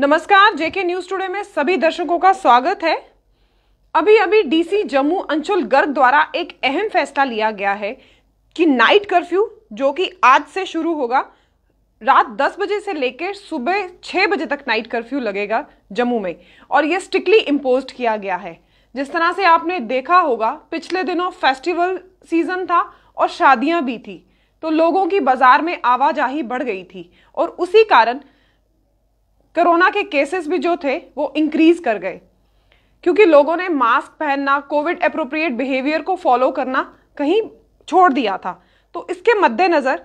नमस्कार जेके news today में सभी दर्शकों का स्वागत है अभी अभी डीसी जम्मू अंचल गर्ग द्वारा एक अहम फैसला लिया गया है कि नाइट कर्फ्यू जो कि आज से शुरू होगा रात 10 बजे से लेकर सुबह 6 बजे तक नाइट कर्फ्यू लगेगा जम्मू में और ये स्ट्रिक्टली इम्पोज किया गया है जिस तरह से आपने देखा होगा पिछले दिनों फेस्टिवल सीजन था और शादियां भी थी तो लोगों की बाजार में आवाजाही बढ़ गई थी और उसी कारण कोरोना के केसेस भी जो थे वो इंक्रीज कर गए क्योंकि लोगों ने मास्क पहनना कोविड अप्रोप्रिएट बिहेवियर को फॉलो करना कहीं छोड़ दिया था तो इसके मद्देनज़र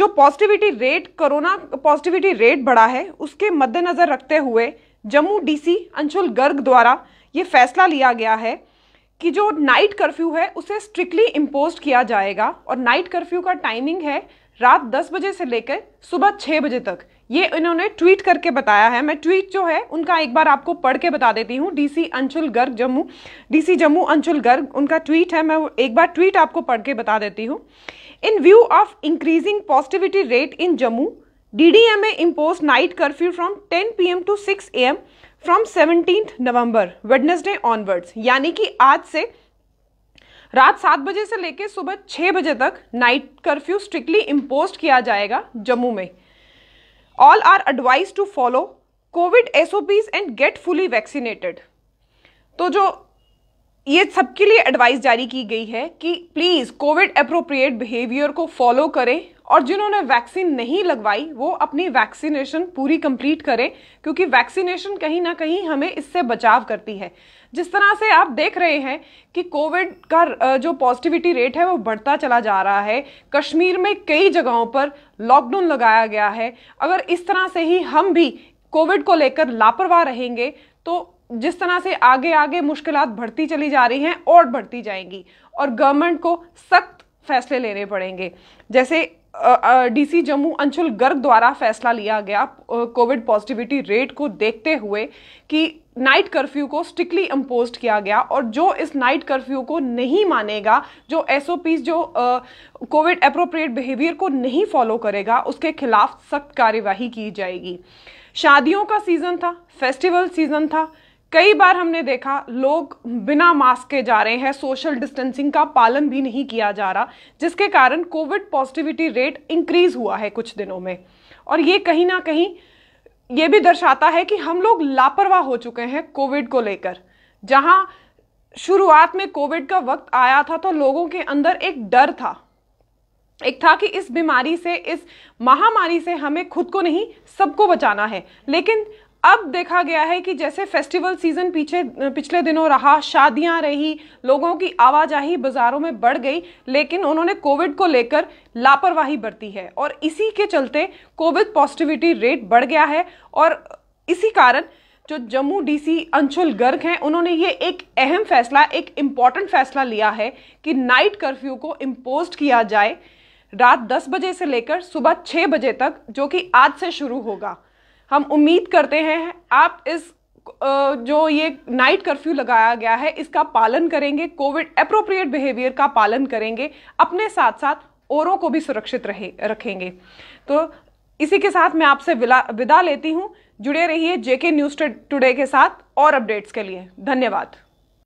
जो positivity rate corona positivity rate बढ़ा है उसके मद्देनज़र रखते हुए जम्मू डीसी अंशुल गर्ग द्वारा ये फैसला लिया गया है कि जो नाइट कर्फ्यू है उसे स्ट्रिक्टली इम्पोज किया जाएगा और नाइट कर्फ्यू का टाइमिंग है रात 10 बजे से लेकर सुबह 6 बजे तक ये इन्होंने ट्वीट करके बताया है मैं ट्वीट जो है उनका एक बार आपको पढ़ के बता देती हूँ डीसी अंशुल गर्ग जम्मू डीसी जम्मू अंशुल गर्ग उनका ट्वीट है मैं एक बार ट्वीट आपको पढ़ के बता देती हूँ in view of increasing positivity rate in Jammu night curfew night ten P 10 to six 6 M from 17th November Wednesday onwards यानी कि आज से रात सात बजे से लेकर सुबह छः बजे तक नाइट कर्फ्यू स्ट्रिक्टली इम्पोज किया जाएगा जम्मू में All are advised to follow COVID SOPs and get fully vaccinated. तो जो ये सबके लिए एडवाइस जारी की गई है कि प्लीज़ कोविड अप्रोप्रिएट बिहेवियर को फॉलो करें और जिन्होंने वैक्सीन नहीं लगवाई वो अपनी वैक्सीनेशन पूरी कंप्लीट करें क्योंकि वैक्सीनेशन कहीं ना कहीं हमें इससे बचाव करती है जिस तरह से आप देख रहे हैं कि कोविड का जो पॉजिटिविटी रेट है वो बढ़ता चला जा रहा है कश्मीर में कई जगहों पर लॉकडाउन लगाया गया है अगर इस तरह से ही हम भी कोविड को लेकर लापरवाह रहेंगे तो जिस तरह से आगे आगे मुश्किल बढ़ती चली जा रही हैं और बढ़ती जाएंगी और गवर्नमेंट को सख्त फैसले लेने पड़ेंगे जैसे डीसी जम्मू अंचल गर्ग द्वारा फैसला लिया गया कोविड पॉजिटिविटी रेट को देखते हुए कि नाइट कर्फ्यू को स्ट्रिक्टली इम्पोज किया गया और जो इस नाइट कर्फ्यू को नहीं मानेगा जो एस जो कोविड अप्रोप्रिएट बिहेवियर को नहीं फॉलो करेगा उसके खिलाफ सख्त कार्यवाही की जाएगी शादियों का सीज़न था फेस्टिवल सीज़न था कई बार हमने देखा लोग बिना मास्क के जा रहे हैं सोशल डिस्टेंसिंग का पालन भी नहीं किया जा रहा जिसके कारण कोविड पॉजिटिविटी रेट इंक्रीज हुआ है कुछ दिनों में और ये कहीं ना कहीं ये भी दर्शाता है कि हम लोग लापरवाह हो चुके हैं कोविड को लेकर जहां शुरुआत में कोविड का वक्त आया था तो लोगों के अंदर एक डर था एक था कि इस बीमारी से इस महामारी से हमें खुद को नहीं सबको बचाना है लेकिन अब देखा गया है कि जैसे फेस्टिवल सीज़न पीछे पिछले दिनों रहा शादियां रही लोगों की आवाजाही बाज़ारों में बढ़ गई लेकिन उन्होंने कोविड को लेकर लापरवाही बरती है और इसी के चलते कोविड पॉजिटिविटी रेट बढ़ गया है और इसी कारण जो जम्मू डीसी अंशुल गर्ग हैं उन्होंने ये एक अहम फैसला एक इम्पॉर्टेंट फैसला लिया है कि नाइट कर्फ्यू को इम्पोज किया जाए रात 10 बजे से लेकर सुबह 6 बजे तक जो कि आज से शुरू होगा हम उम्मीद करते हैं आप इस जो ये नाइट कर्फ्यू लगाया गया है इसका पालन करेंगे कोविड अप्रोप्रिएट बिहेवियर का पालन करेंगे अपने साथ साथ औरों को भी सुरक्षित रहे रखेंगे तो इसी के साथ मैं आपसे विदा लेती हूँ जुड़े रहिए जेके न्यूज़ टुडे के साथ और अपडेट्स के लिए धन्यवाद